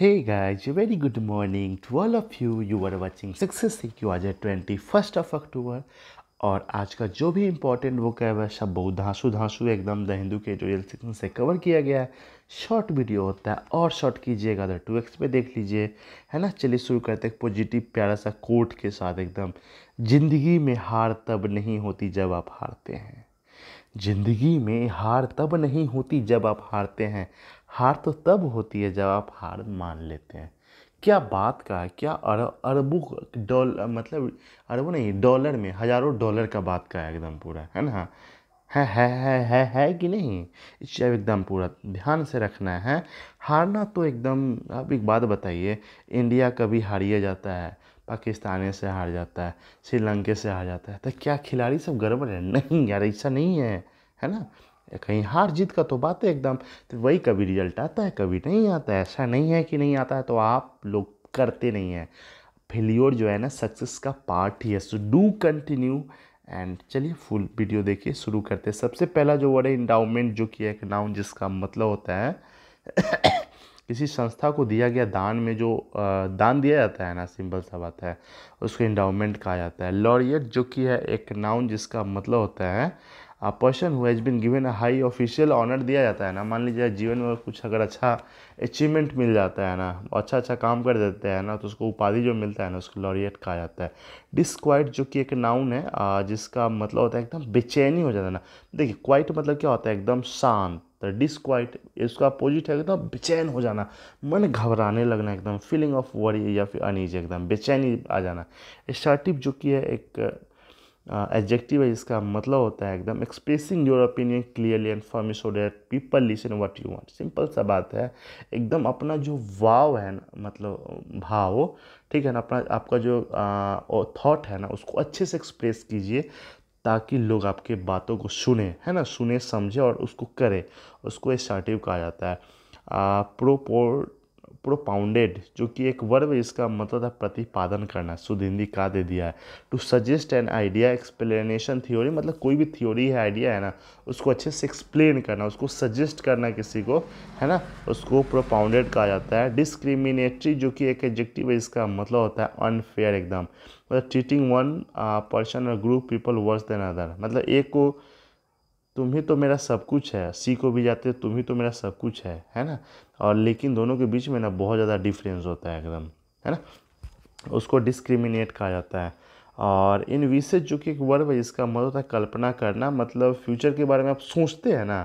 Hey guys, very good morning to all of you. You are watching Success CQ आज है twenty first of October और आज का जो भी इम्पोर्टेंट बुक है वह सब बहुत धांसू धांसू एकदम द हिंदू के ट्यूटोरियल सेक्शन से कवर किया गया है शॉर्ट वीडियो होता है और शॉर्ट कीजिएगा तो टू एक्स पे देख लीजिए है ना चलिए शुरू करते हैं पॉजिटिव प्यारा सा कोट के साथ एकदम ज़िंदगी में हार तब नहीं होती जब आप हारते हैं ज़िंदगी में हार तब नहीं होती जब आप हारते हैं हार तो तब होती है जब आप हार मान लेते हैं क्या बात का है क्या अर, अरबों डॉलर मतलब अरबों नहीं डॉलर में हज़ारों डॉलर का बात का है एकदम पूरा है ना है है है है है कि नहीं इस एकदम पूरा ध्यान से रखना है हारना तो एकदम आप एक बात बताइए इंडिया कभी हारिए जाता है पाकिस्तान से हार जाता है श्रीलंके से हार जाता है तो क्या खिलाड़ी सब गड़बड़ है नहीं यार ऐसा नहीं है है ना कहीं हार जीत का तो बात है एकदम तो वही कभी रिजल्ट आता है कभी नहीं आता है ऐसा नहीं है कि नहीं आता है तो आप लोग करते नहीं हैं फेलियोर जो है ना सक्सेस का पार्ट ही है सो डू कंटिन्यू एंड चलिए फुल वीडियो देखिए शुरू करते हैं सबसे पहला जो वर्ड है इंडाउमेंट जो कि एक नाउन जिसका मतलब होता है किसी संस्था को दिया गया दान में जो दान दिया जाता है ना सिंपल सा बात है उसको इंडाउमेंट कहा जाता है लॉरियट जो कि है एक नाउन जिसका मतलब होता है person who has been given a high official honour दिया जाता है ना मान लीजिए जीवन में कुछ अगर अच्छा अचीवमेंट मिल जाता है ना अच्छा अच्छा काम कर देते हैं ना तो उसको उपाधि जो मिलता है ना उसको लॉरियट कहा जाता है डिसक्वाइट जो कि एक नाउन है जिसका मतलब होता है एकदम बेचैनी हो जाता है ना देखिए क्वाइट मतलब क्या होता है एकदम शांत तो डिसक्वाइट इसका अपोजिट है एकदम बेचैन हो जाना मन घबराने लगना एकदम फीलिंग ऑफ वरी या फिर अनिज एकदम बेचैनी आ जाना स्टार्टिप जो कि है एक एडजेक्टिव है जिसका मतलब होता है एकदम expressing your opinion clearly and firmly so that people listen what you want simple सा बात है एकदम अपना जो वाव है ना मतलब भाव ठीक है ना अपना आपका जो थॉट है ना उसको अच्छे से एक्सप्रेस कीजिए ताकि लोग आपके बातों को सुने है ना सुने समझे और उसको करें उसको एसर्टिव कहा जाता है प्रोपोर्ट प्रोपाउंडेड जो कि एक वर्ब इसका मतलब है प्रतिपादन करना शुद्ध हिंदी का दे दिया है to suggest an idea explanation theory मतलब कोई भी थ्योरी है आइडिया है ना उसको अच्छे से एक्सप्लेन करना उसको सजेस्ट करना किसी को है ना उसको प्रोपाउंडेड कहा जाता है डिस्क्रिमिनेटरी जो कि एक एडजेक्टिव है इसका मतलब होता है अनफेयर एकदम मतलब treating one person or group people worse than other मतलब एक को तुम ही तो मेरा सब कुछ है सी को भी जाते तुम ही तो मेरा सब कुछ है है ना और लेकिन दोनों के बीच में ना बहुत ज़्यादा डिफरेंस होता है एकदम है ना उसको डिस्क्रिमिनेट कहा जाता है और इन विशेष जो कि एक वर्ब है जिसका मतलब होता है कल्पना करना मतलब फ्यूचर के बारे में आप सोचते हैं ना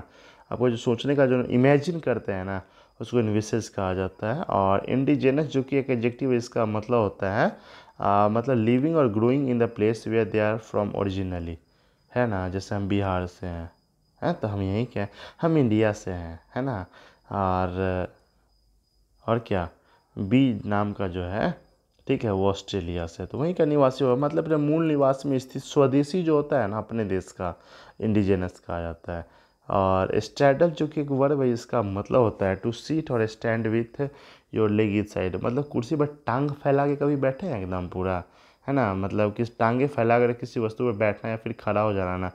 आपको जो सोचने का जो इमेजिन करते हैं ना उसको इन विशेष कहा जाता है और इंडिजेनस जो कि एक एडजेक्टिव इसका मतलब होता है आ, मतलब living or growing in the place where they are from originally है ना जैसे हम बिहार से हैं है तो हम यही कहें हम इंडिया से हैं है ना और और क्या बी नाम का जो है ठीक है वो ऑस्ट्रेलिया से तो वहीं का निवासी होगा मतलब अपने मूल निवास में स्थित स्वदेशी जो होता है ना अपने देश का इंडिजिनस कहा जाता है और स्टैंडअप जो कि एक वर्ब है इसका मतलब होता है to sit or stand with your legs side मतलब कुर्सी पर टांग फैला के कभी बैठे हैं एकदम पूरा है ना मतलब कि टांगे फैला कर किसी वस्तु पर बैठना या फिर खड़ा हो जाना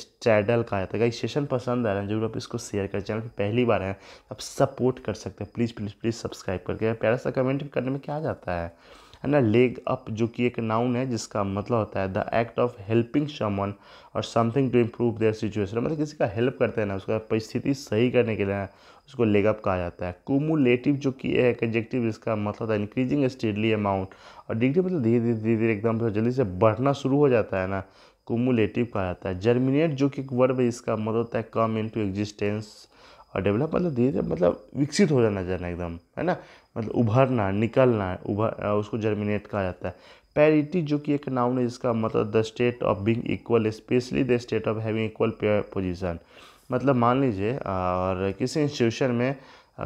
स्टैडल का तो कई सेशन पसंद आ रहा है जरूर आप इसको शेयर करें चैनल पर पहली बार हैं आप सपोर्ट कर सकते हैं प्लीज़ प्लीज़ प्लीज़ सब्सक्राइब करके प्यारा सा कमेंट करने में क्या जाता है है ना लेग अप जो कि एक नाउन है जिसका मतलब होता है the act of helping someone or something to improve their situation मतलब किसी का हेल्प करते हैं ना उसका परिस्थिति सही करने के लिए उसको लेग अप कहा जाता है कुमुलेटिव जो कि है एडजेक्टिव जिसका मतलब होता है increasing steadily amount or degree मतलब धीरे धीरे धीरे धीरे एकदम जल्दी से बढ़ना शुरू हो जाता है ना कुमुलेटिव कहा जाता है जर्मिनेट जो कि एक वर्ब है इसका मतलब होता है come into existence or develop मतलब धीरे धीरे मतलब विकसित हो जाना जाना एकदम है ना मतलब उभरना निकलना उभर उसको जर्मिनेट कहा जाता है पैरिटी जो कि एक नाउन है जिसका मतलब the state of being equal especially the state of having equal position मतलब मान लीजिए और किसी इंस्टीट्यूशन में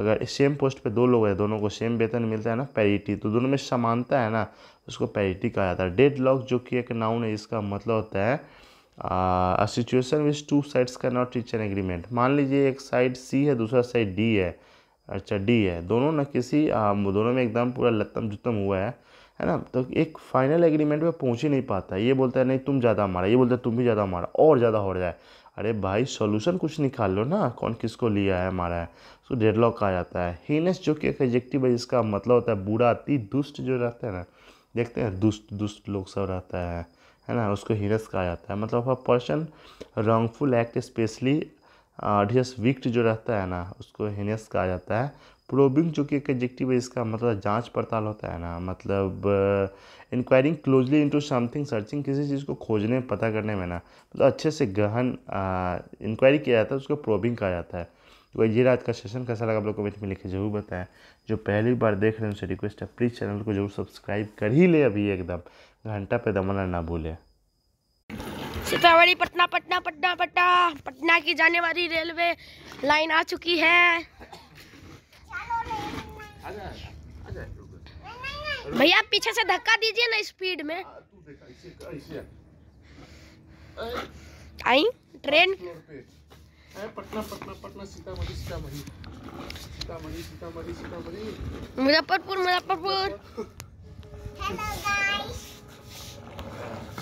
अगर सेम पोस्ट पे दो लोग हैं दोनों को सेम वेतन मिलता है ना पैरिटी तो दोनों में समानता है ना उसको पैरिटी कहा जाता है डेड लॉक जो कि एक नाउन है इसका मतलब होता है a situation which two sides can not reach an agreement मान लीजिए एक साइड सी है दूसरा साइड डी है अच्छा डी है दोनों ना किसी आ, दोनों में एकदम पूरा लत्तम जुत्तम हुआ है है ना तो एक फाइनल एग्रीमेंट पे पहुंच ही नहीं पाता ये बोलता है नहीं तुम ज़्यादा मारा ये बोलता है तुम भी ज़्यादा मारा और ज़्यादा हो जाए अरे भाई सोल्यूशन कुछ निकाल लो ना कौन किसको लिया है मारा है सो लॉक आ जाता है हीनेस जो कि एक एजेक्टिव है जिसका मतलब होता है बुरा अति दुष्ट जो रहता है ना देखते हैं दुष्ट दुष्ट लोग सब रहता है है ना उसको हीरस कहा जाता है मतलब a person wrongful act especially डियस विक्ट जो रहता है ना उसको हीनस कहा जाता है प्रोबिंग जो कि एक एडजेक्टिव है इसका मतलब जांच पड़ताल होता है ना मतलब inquiring closely into something searching किसी चीज़ को खोजने पता करने में ना मतलब अच्छे से गहन इंक्वायरी किया जाता है उसको प्रोबिंग कहा जाता है तो ये रात का सेशन कैसा लगा आप लोग कमेंट में लिखे जरूर बताएं जो पहली बार देख रहे हैं उनसे रिक्वेस्ट है प्लीज़ चैनल को जरूर सब्सक्राइब कर ही ले अभी एकदम घंटा पे दमना ना भूलें सीतामढ़ी पटना पटना पटना पटना पटना की जाने वाली रेलवे लाइन आ चुकी है भैया पीछे से धक्का दीजिए ना स्पीड में हाँ, आई train Eh, melapor pun, melapor pun. Hello guys. Ah.